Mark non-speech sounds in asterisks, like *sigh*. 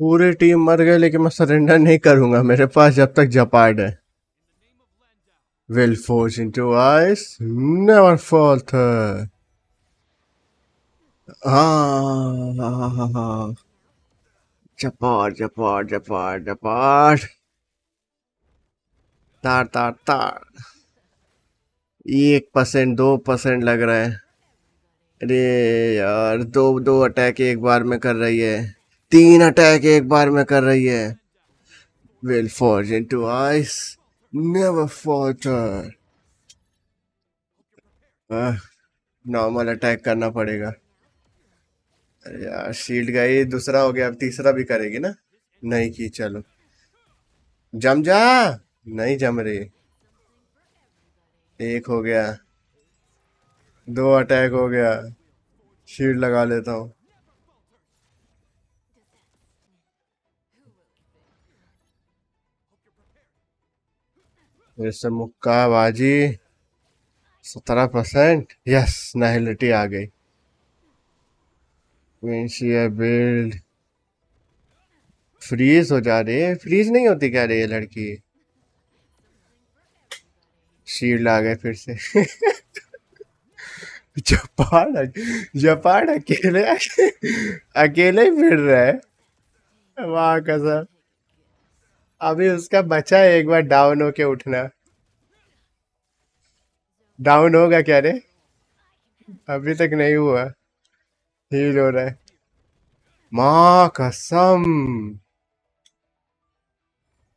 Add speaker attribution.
Speaker 1: पूरी टीम मर गई लेकिन मैं सरेंडर नहीं करूंगा मेरे पास जब तक जपार्ड है will force into ice never fall third जपाट जपाट जपाट तार तार तार एक परसेंट दो परसेंट लग रहा है अरे यार दो दो अटैक एक बार में कर रही है तीन अटैक एक बार में कर रही है will forge in to ice never falter normal attack करना पड़ेगा अरे यार शील्ड गई दूसरा हो गया अब तीसरा भी करेगी ना नहीं की चलो जम जा नहीं जम रही एक हो गया दो अटैक हो गया शील्ड लगा लेता हूँ जैसे मुक्काबाजी सत्रह परसेंट यस नहलिटी आ गई बिल्ड फ्रीज हो जा रही है फ्रीज नहीं होती क्या रही है लड़की शील्ड आ गए फिर से *laughs* जापान जापान अकेले अकेले ही फिर रहा है वहां का सर अभी उसका बचा है एक बार डाउन होके उठना डाउन होगा क्या रे अभी तक नहीं हुआ हील हो रहा है माँ कसम